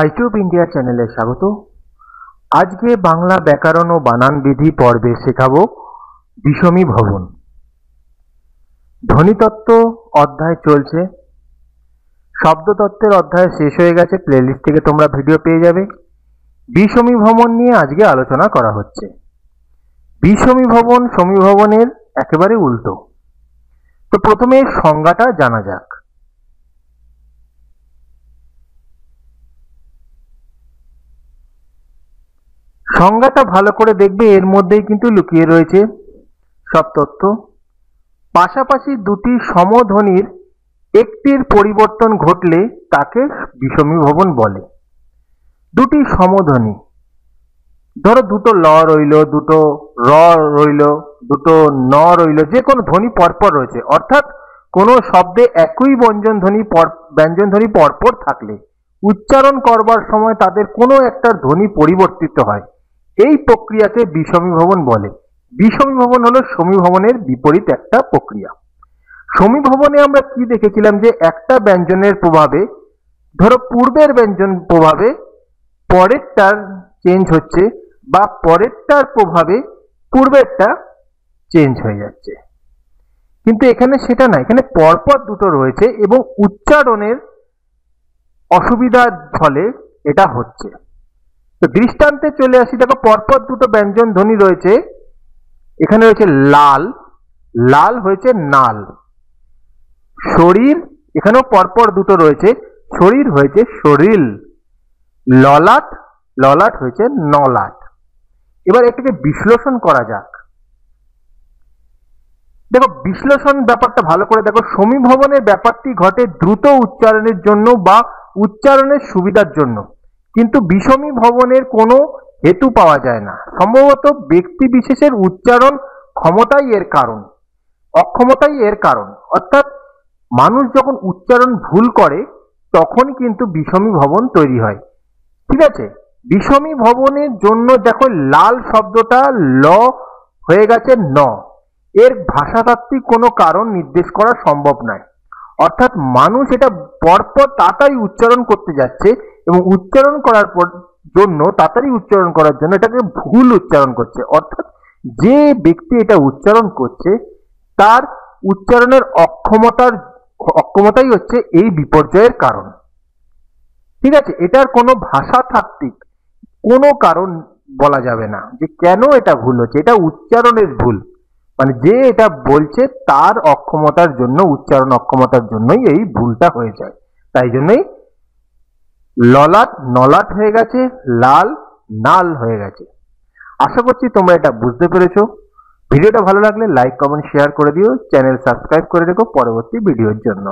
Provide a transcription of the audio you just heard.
আইটিউব India চ্যানেলে স্বাগত আজকে বাংলা ব্যাকরণ ও বানান বিধি পর্বে শেখাব বিষমী ভবন ধ্বনিতত্ত্ব অধ্যায় চলছে শব্দতত্ত্বের অধ্যায় শেষ হয়ে গেছে প্লেলিস্ট থেকে তোমরা ভিডিও পেয়ে যাবে বিষমী ভবন নিয়ে আজকে আলোচনা করা হচ্ছে বিষমী ভবন সমী ভবনের একেবারে উল্টো তো প্রথমে সংজ্ঞাটা জানা যাক সংজ্ঞাটা ভালো করে দেখবে এর মধ্যেই কিন্তু লুকিয়ে রয়েছে সব তথ্য পাশাপাশি দুটি সমধ্বনির একটির পরিবর্তন ঘটলে তাকে বিষমী ভবন বলে দুটি সমধ্বনি ধরো দুটো ল রইল দুটো র রইল দুটো ন রইল যে কোনো ধ্বনি পরপর রয়েছে অর্থাৎ কোনো শব্দে একই ব্যঞ্জন ধ্বনি পর ব্যঞ্জন ধ্বনি পরপর থাকলে উচ্চারণ করবার সময় তাদের কোনো একটা ধ্বনি পরিবর্তিত হয় এই প্রক্রিয়াকে ভবন বলে ভবন হলো সমীভবনের বিপরীত একটা প্রক্রিয়া সমীভবনে আমরা কি দেখেছিলাম যে একটা ব্যঞ্জনের প্রভাবে ধরো পূর্বের ব্যঞ্জন প্রভাবে পরেরটার চেঞ্জ হচ্ছে বা পরেরটার প্রভাবে পূর্বেরটা চেঞ্জ হয়ে যাচ্ছে কিন্তু এখানে সেটা না এখানে পরপর দুটো রয়েছে এবং উচ্চারণের অসুবিধার ফলে এটা হচ্ছে তো দৃষ্টান্তে চলে আসি দেখো পরপর দুটো ব্যঞ্জন ধ্বনি রয়েছে এখানে রয়েছে লাল লাল হয়েছে নাল শরীর এখানেও পরপর দুটো রয়েছে শরীর হয়েছে শরীর ললাট ললাট হয়েছে নলাট এবার এটাকে বিশ্লেষণ করা যাক দেখো বিশ্লেষণ ব্যাপারটা ভালো করে দেখো সমীভবনের ব্যাপারটি ঘটে দ্রুত উচ্চারণের জন্য বা উচ্চারণের সুবিধার জন্য কিন্তু বিষমী ভবনের কোনো হেতু পাওয়া যায় না সম্ভবত ব্যক্তি বিশেষের উচ্চারণ ক্ষমতাই এর কারণ অক্ষমতাই এর কারণ অর্থাৎ মানুষ যখন উচ্চারণ ভুল করে তখন কিন্তু বিষমী ভবন তৈরি হয় ঠিক আছে বিষমী ভবনের জন্য দেখো লাল শব্দটা ল হয়ে গেছে ন এর ভাষাতাত্ত্বিক কোনো কারণ নির্দেশ করা সম্ভব নয় অর্থাৎ মানুষ এটা পরপর তাড়াতাড়ি উচ্চারণ করতে যাচ্ছে এবং উচ্চারণ করার পর জন্য তাড়াতাড়ি উচ্চারণ করার জন্য এটাকে ভুল উচ্চারণ করছে অর্থাৎ যে ব্যক্তি এটা উচ্চারণ করছে তার উচ্চারণের অক্ষমতার অক্ষমতাই হচ্ছে এই বিপর্যয়ের কারণ ঠিক আছে এটার কোনো ভাষা তাত্ত্বিক কোনো কারণ বলা যাবে না যে কেন এটা ভুল হচ্ছে এটা উচ্চারণের ভুল মানে যে এটা বলছে তার অক্ষমতার জন্য উচ্চারণ অক্ষমতার জন্যই এই ভুলটা হয়ে যায় তাই জন্যই ললাট নলাট হয়ে গেছে লাল নাল হয়ে গেছে আশা করছি তোমরা এটা বুঝতে পেরেছো ভিডিওটা ভালো লাগলে লাইক কমেন্ট শেয়ার করে দিও চ্যানেল সাবস্ক্রাইব করে দেখো পরবর্তী ভিডিওর জন্য